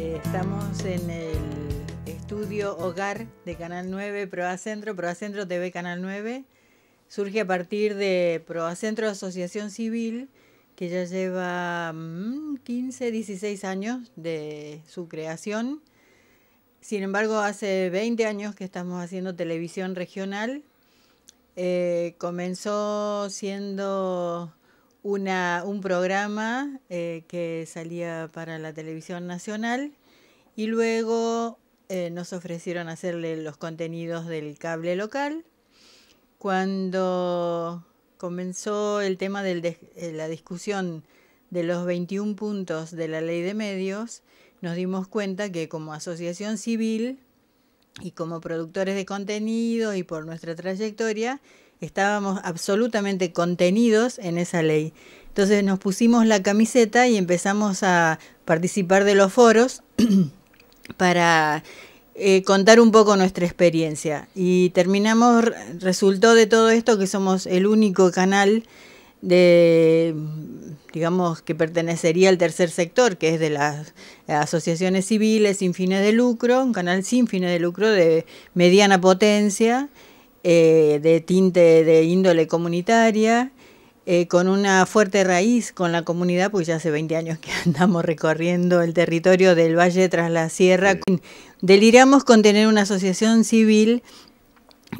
Eh, estamos en el estudio Hogar de Canal 9 Proacentro, Proacentro TV Canal 9. Surge a partir de Proacentro Asociación Civil, que ya lleva 15, mm, 16 años de su creación. Sin embargo, hace 20 años que estamos haciendo televisión regional. Eh, comenzó siendo una, un programa eh, que salía para la televisión nacional y luego eh, nos ofrecieron hacerle los contenidos del cable local. Cuando comenzó el tema de eh, la discusión de los 21 puntos de la ley de medios, nos dimos cuenta que como asociación civil y como productores de contenido y por nuestra trayectoria, estábamos absolutamente contenidos en esa ley. Entonces nos pusimos la camiseta y empezamos a participar de los foros para eh, contar un poco nuestra experiencia. Y terminamos, resultó de todo esto que somos el único canal de, digamos, que pertenecería al tercer sector, que es de las asociaciones civiles sin fines de lucro, un canal sin fines de lucro de mediana potencia eh, de tinte de índole comunitaria, eh, con una fuerte raíz con la comunidad, pues ya hace 20 años que andamos recorriendo el territorio del Valle tras la Sierra. Deliramos con tener una asociación civil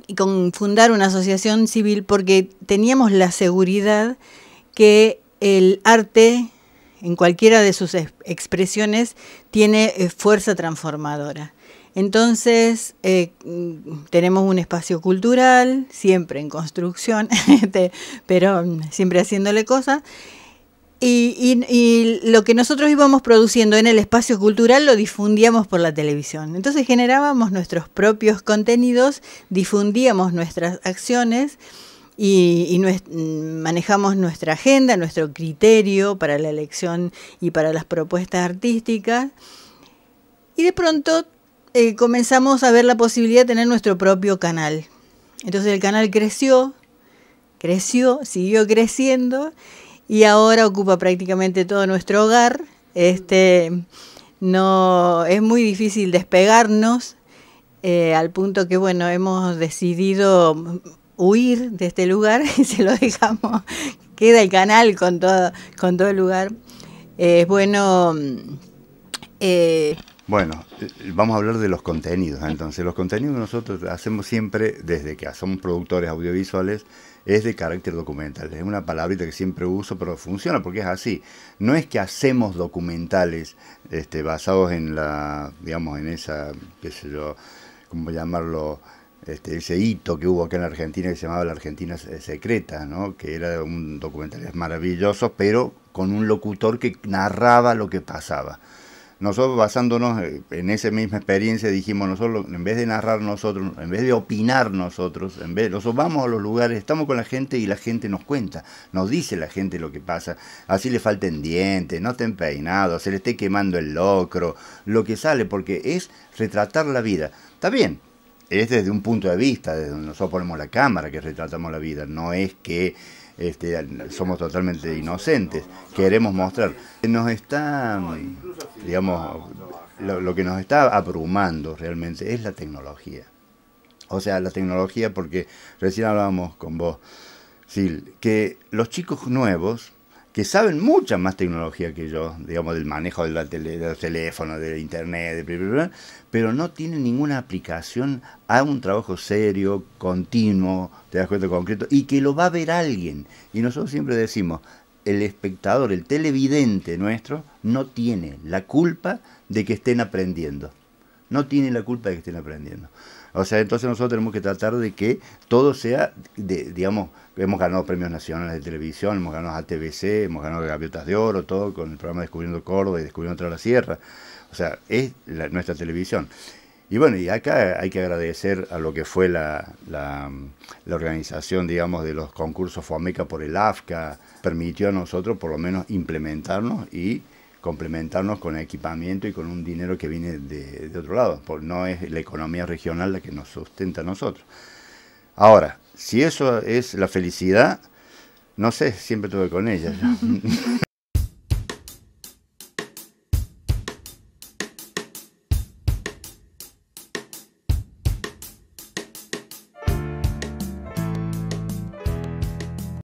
y con fundar una asociación civil porque teníamos la seguridad que el arte, en cualquiera de sus expresiones, tiene eh, fuerza transformadora. Entonces, eh, tenemos un espacio cultural, siempre en construcción, este, pero siempre haciéndole cosas. Y, lo que nosotros íbamos produciendo en el espacio cultural lo difundíamos por la televisión. Entonces generábamos nuestros propios contenidos, difundíamos nuestras acciones y, manejamos nuestra agenda, nuestro criterio para la elección y para las propuestas artísticas. Y de pronto eh, comenzamos a ver la posibilidad de tener nuestro propio canal. Entonces el canal creció, creció, siguió creciendo y ahora ocupa prácticamente todo nuestro hogar. Este, no, es muy difícil despegarnos eh, al punto que, bueno, hemos decidido huir de este lugar y se lo dejamos. Queda el canal con todo, con todo el lugar. Es bueno eh, bueno, eh, vamos a hablar de los contenidos. Entonces, los contenidos que nosotros hacemos siempre, desde que somos productores audiovisuales, es de carácter documental. Es una palabrita que siempre uso, pero funciona porque es así. No es que hacemos documentales este, basados en la, digamos, en esa, qué sé yo, cómo llamarlo, este, ese hito que hubo acá en la Argentina que se llamaba La Argentina Secreta, ¿no? que era un documental maravilloso, pero con un locutor que narraba lo que pasaba nosotros basándonos eh, en esa misma experiencia dijimos nosotros en vez de narrar nosotros en vez de opinar nosotros en vez nosotros vamos a los lugares estamos con la gente y la gente nos cuenta nos dice la gente lo que pasa así le falten dientes no estén peinados se le esté quemando el locro lo que sale porque es retratar la vida está bien es desde un punto de vista desde donde nosotros ponemos la cámara que retratamos la vida no es que este, somos totalmente inocentes, queremos mostrar. Nos digamos, lo, lo que nos está abrumando realmente es la tecnología. O sea, la tecnología, porque recién hablábamos con vos, Sil, que los chicos nuevos que saben mucha más tecnología que yo, digamos, del manejo de, teléfono, del internet, de pero no tienen ninguna aplicación a un trabajo serio, continuo, te das cuenta, concreto, y que lo va a ver alguien. Y nosotros siempre decimos, el espectador, el televidente nuestro, no tiene la culpa de que estén aprendiendo. No tiene la culpa de que estén aprendiendo. O sea, entonces nosotros tenemos que tratar de que todo sea, de, digamos, hemos ganado premios nacionales de televisión, hemos ganado ATVC, hemos ganado Gaviotas de Oro, todo con el programa Descubriendo Córdoba y Descubriendo otra la Sierra. O sea, es nuestra televisión. Y bueno, y acá hay que agradecer a lo que fue la, la, organización, digamos, de los concursos FOMECA por el AFCA, permitió a nosotros por lo menos implementarnos y complementarnos con equipamiento y con un dinero que viene de, de otro lado, porque no es la economía regional la que nos sustenta a nosotros. Ahora, si eso es la felicidad, no sé, siempre tuve con ella.